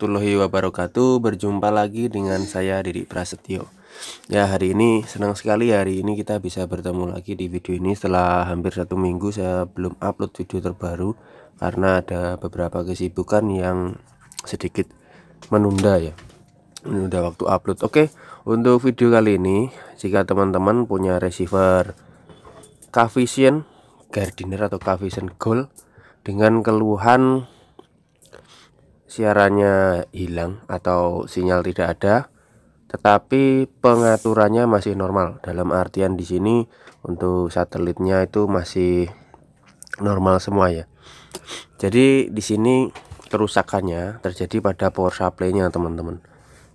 warahmatullahi wabarakatuh Berjumpa lagi dengan saya Didi Prasetyo Ya hari ini senang sekali hari ini kita bisa bertemu lagi di video ini Setelah hampir satu minggu saya belum upload video terbaru Karena ada beberapa kesibukan yang sedikit menunda ya Menunda waktu upload Oke untuk video kali ini Jika teman-teman punya receiver Kavision Gardiner atau Kavision Gold Dengan keluhan siarannya hilang atau sinyal tidak ada, tetapi pengaturannya masih normal. Dalam artian di sini untuk satelitnya itu masih normal semua ya. Jadi di sini kerusakannya terjadi pada power supply-nya teman-teman.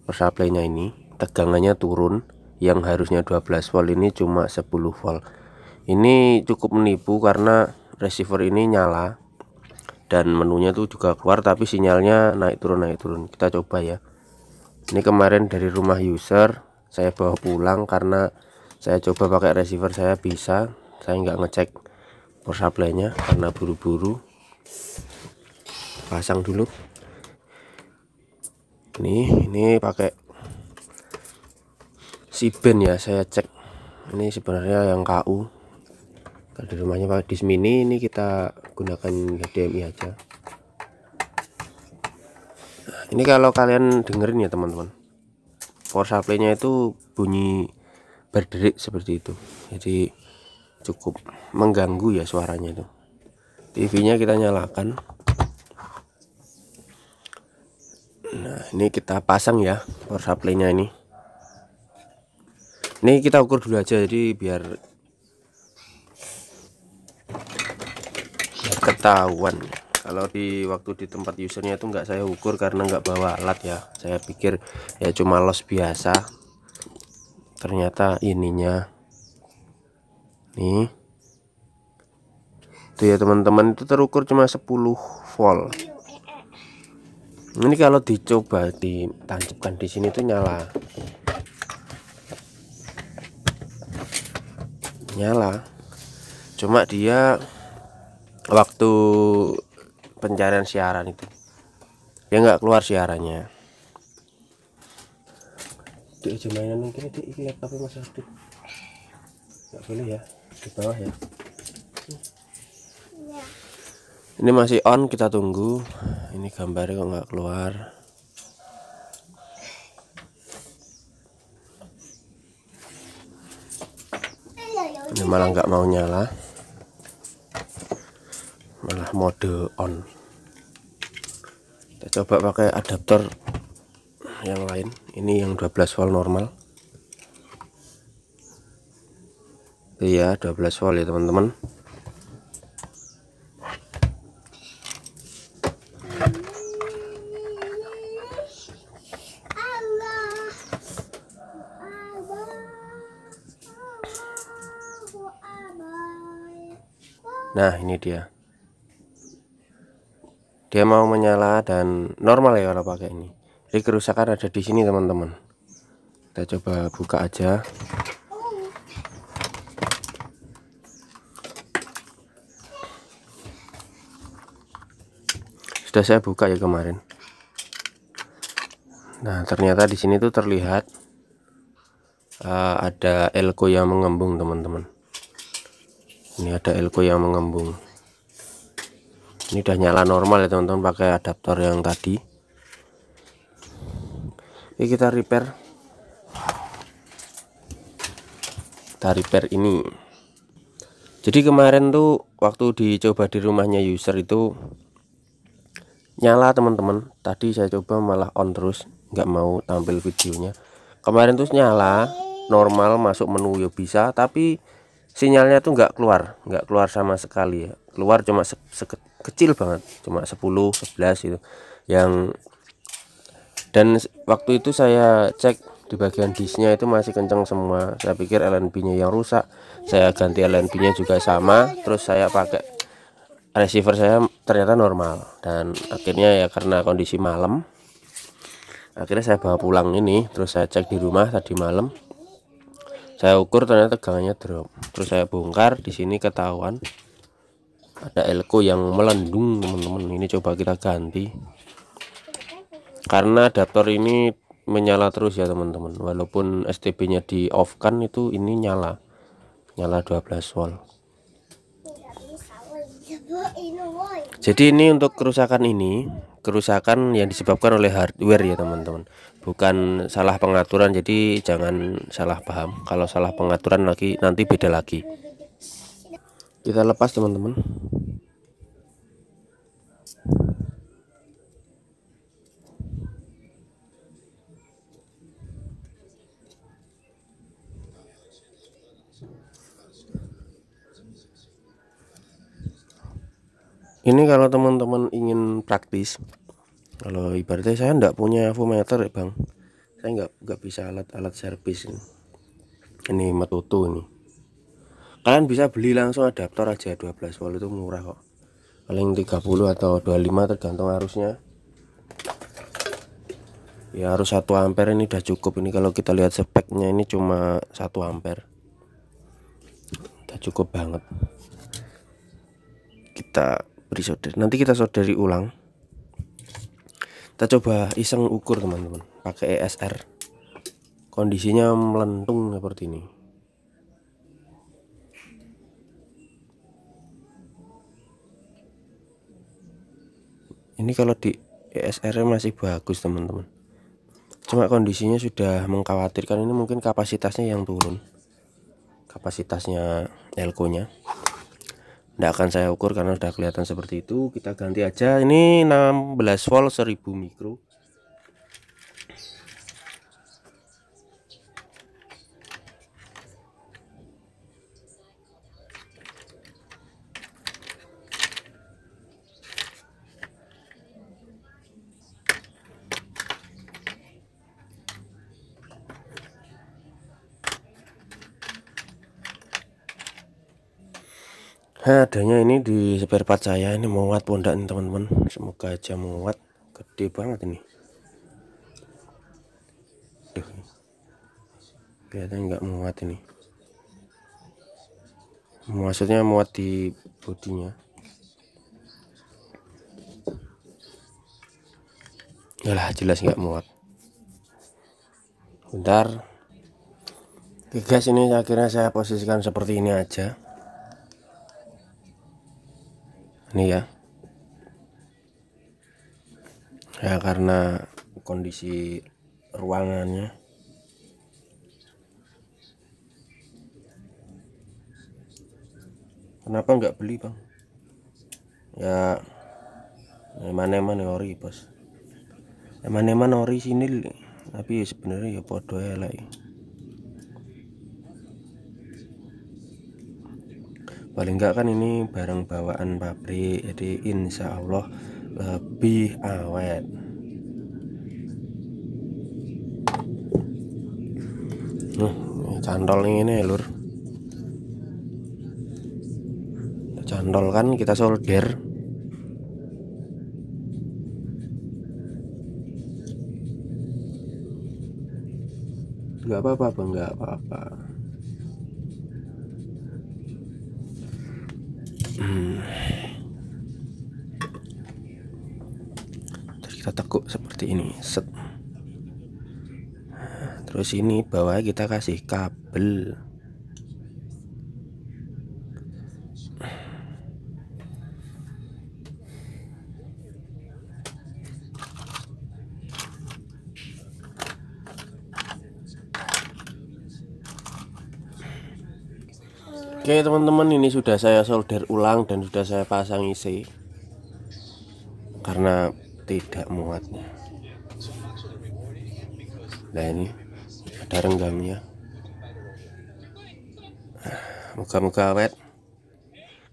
Power supply-nya ini tegangannya turun yang harusnya 12 volt ini cuma 10 volt. Ini cukup menipu karena receiver ini nyala dan menunya itu juga keluar tapi sinyalnya naik turun naik turun kita coba ya ini kemarin dari rumah user saya bawa pulang karena saya coba pakai receiver saya bisa saya nggak ngecek power supply nya karena buru-buru pasang dulu ini ini pakai siben ya saya cek ini sebenarnya yang KU kalau di rumahnya pak disk mini ini kita gunakan HDMI aja nah, ini kalau kalian dengerin ya teman-teman power supply nya itu bunyi berderik seperti itu jadi cukup mengganggu ya suaranya itu TV nya kita nyalakan nah ini kita pasang ya power supply nya ini ini kita ukur dulu aja jadi biar ketahuan kalau di waktu di tempat usernya itu enggak saya ukur karena enggak bawa alat ya saya pikir ya cuma los biasa ternyata ininya nih itu ya teman-teman itu terukur cuma 10 volt ini kalau dicoba ditancapkan di sini itu nyala nyala cuma dia waktu pencarian siaran itu dia nggak keluar siarannya di aja mainan mungkin di tapi masih aktif nggak boleh ya di bawah ya iya. ini masih on kita tunggu ini gambarnya kok nggak keluar ini malah nggak mau nyala mode on kita coba pakai adaptor yang lain ini yang 12 volt normal iya 12 volt ya teman-teman Nah, ini dia dia mau menyala dan normal ya kalau pakai ini jadi kerusakan ada di sini teman-teman kita coba buka aja sudah saya buka ya kemarin nah ternyata di sini tuh terlihat uh, ada elko yang mengembung teman-teman ini ada elko yang mengembung ini udah nyala normal ya teman-teman pakai adaptor yang tadi ini kita repair kita repair ini jadi kemarin tuh waktu dicoba di rumahnya user itu nyala teman-teman tadi saya coba malah on terus nggak mau tampil videonya kemarin tuh nyala normal masuk menu ya bisa tapi sinyalnya tuh nggak keluar nggak keluar sama sekali ya keluar cuma se kecil banget cuma 10 11 itu yang dan waktu itu saya cek di bagian disnya itu masih kenceng semua saya pikir LNB nya yang rusak saya ganti LNB nya juga sama terus saya pakai receiver saya ternyata normal dan akhirnya ya karena kondisi malam akhirnya saya bawa pulang ini terus saya cek di rumah tadi malam saya ukur ternyata tegangannya drop terus saya bongkar di sini ketahuan ada elko yang melendung teman-teman ini coba kita ganti karena adaptor ini menyala terus ya teman-teman walaupun STB nya di off kan itu ini nyala nyala 12 volt jadi ini untuk kerusakan ini kerusakan yang disebabkan oleh hardware ya teman-teman bukan salah pengaturan jadi jangan salah paham kalau salah pengaturan lagi nanti beda lagi kita lepas teman-teman ini kalau teman-teman ingin praktis kalau ibaratnya saya nggak punya meter ya bang saya nggak nggak bisa alat-alat servis ini ini metutu ini kalian bisa beli langsung adaptor aja 12 volt itu murah kok paling 30 atau 25 tergantung arusnya ya harus 1 ampere ini udah cukup ini kalau kita lihat speknya ini cuma 1 ampere udah cukup banget kita beri solder nanti kita solderi ulang kita coba iseng ukur teman-teman pakai ESR kondisinya melentung seperti ini ini kalau di ESR masih bagus teman-teman cuma kondisinya sudah mengkhawatirkan ini mungkin kapasitasnya yang turun kapasitasnya elko nya tidak akan saya ukur karena sudah kelihatan seperti itu kita ganti aja ini 16 volt 1000 mikro adanya ini di spare part saya ini muat pondak nih teman-teman semoga aja muat gede banget ini Duh. kelihatannya nggak muat ini maksudnya muat di bodinya lah jelas nggak muat bentar guys ini akhirnya saya posisikan seperti ini aja ini ya ya karena kondisi ruangannya kenapa nggak beli bang ya emang-emang ya, ori bos emang-emang ori sini tapi ya sebenarnya ya bodoh ya lah ya. paling enggak kan ini barang bawaan pabrik jadi insya Allah lebih eh, awet Nah, ini nih ini lur. cantol kan kita solder. Enggak apa-apa, enggak apa-apa. kita tekuk seperti ini set terus ini bawah kita kasih kabel Oke teman-teman ini sudah saya solder ulang dan sudah saya pasang IC karena tidak muatnya nah ini ada renggangnya muka-muka awet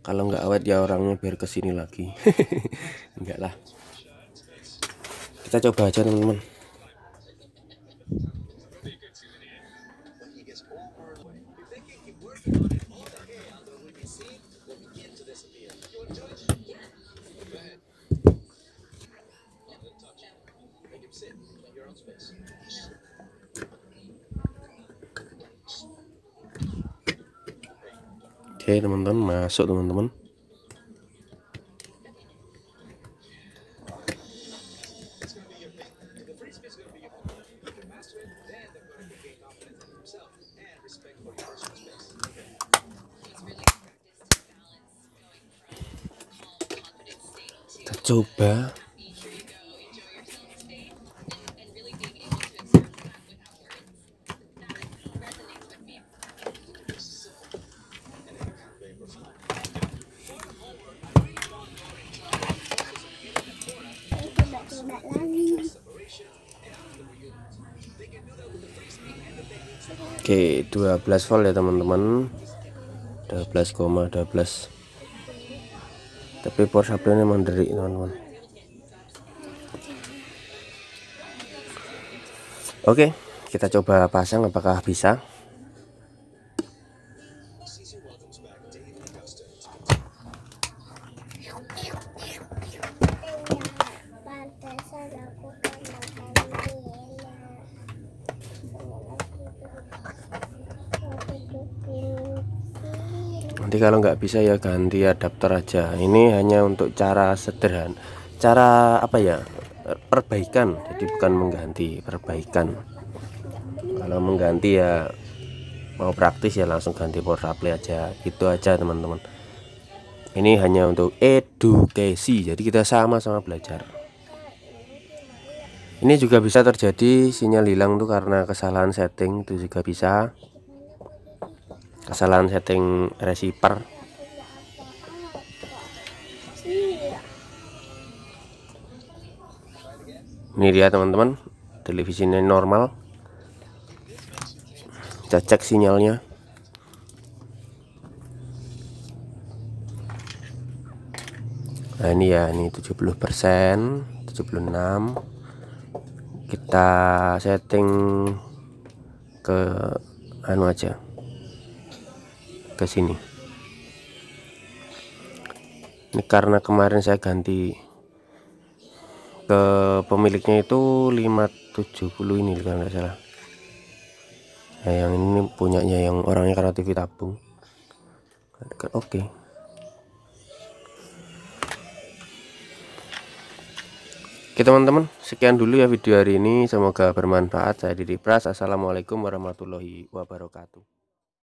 kalau nggak awet ya orangnya biar kesini lagi enggak lah kita coba aja teman-teman Oke teman-teman masuk teman-teman Kita coba Oke 12 volt ya teman-teman 12,12 12. tapi power supply ini emang derik teman-teman Oke kita coba pasang apakah bisa ganti kalau nggak bisa ya ganti adapter aja ini hanya untuk cara sederhana cara apa ya perbaikan jadi bukan mengganti perbaikan kalau mengganti ya mau praktis ya langsung ganti power supply aja gitu aja teman-teman ini hanya untuk edukasi jadi kita sama-sama belajar ini juga bisa terjadi sinyal hilang tuh karena kesalahan setting itu juga bisa kesalahan setting receiver ini dia teman-teman televisinya normal kita cek sinyalnya nah ini ya ini 70% 76 kita setting ke anu aja ke sini ini karena kemarin saya ganti ke pemiliknya itu 570 ini kalau nggak salah nah, yang ini punyanya yang orangnya karena TV tabung oke okay. oke teman-teman sekian dulu ya video hari ini semoga bermanfaat saya Didi Pras Assalamualaikum warahmatullahi wabarakatuh